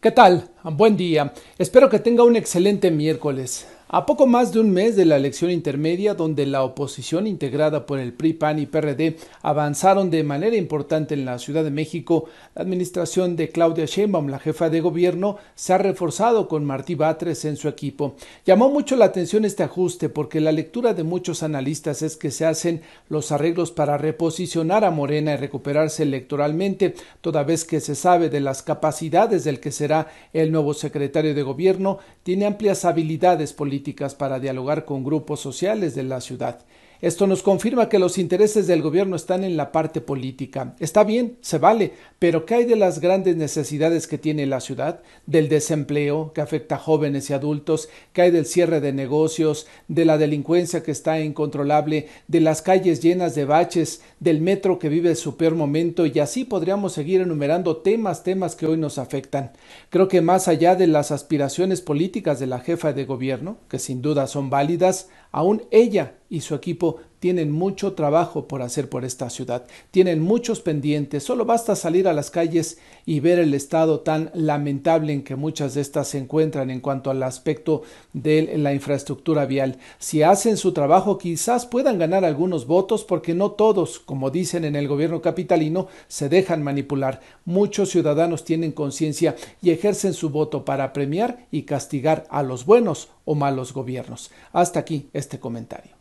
¿Qué tal? Buen día. Espero que tenga un excelente miércoles. A poco más de un mes de la elección intermedia, donde la oposición integrada por el PRI, PAN y PRD avanzaron de manera importante en la Ciudad de México, la administración de Claudia Sheinbaum, la jefa de gobierno, se ha reforzado con Martí Batres en su equipo. Llamó mucho la atención este ajuste porque la lectura de muchos analistas es que se hacen los arreglos para reposicionar a Morena y recuperarse electoralmente, toda vez que se sabe de las capacidades del que será el nuevo secretario de gobierno, tiene amplias habilidades políticas para dialogar con grupos sociales de la ciudad. Esto nos confirma que los intereses del gobierno están en la parte política. Está bien, se vale, pero ¿qué hay de las grandes necesidades que tiene la ciudad? Del desempleo que afecta a jóvenes y adultos, ¿qué hay del cierre de negocios, de la delincuencia que está incontrolable, de las calles llenas de baches, del metro que vive su peor momento y así podríamos seguir enumerando temas, temas que hoy nos afectan. Creo que más allá de las aspiraciones políticas de la jefa de gobierno, que sin duda son válidas, Aún ella y su equipo tienen mucho trabajo por hacer por esta ciudad, tienen muchos pendientes, solo basta salir a las calles y ver el estado tan lamentable en que muchas de estas se encuentran en cuanto al aspecto de la infraestructura vial. Si hacen su trabajo quizás puedan ganar algunos votos porque no todos, como dicen en el gobierno capitalino, se dejan manipular. Muchos ciudadanos tienen conciencia y ejercen su voto para premiar y castigar a los buenos o malos gobiernos. Hasta aquí este comentario.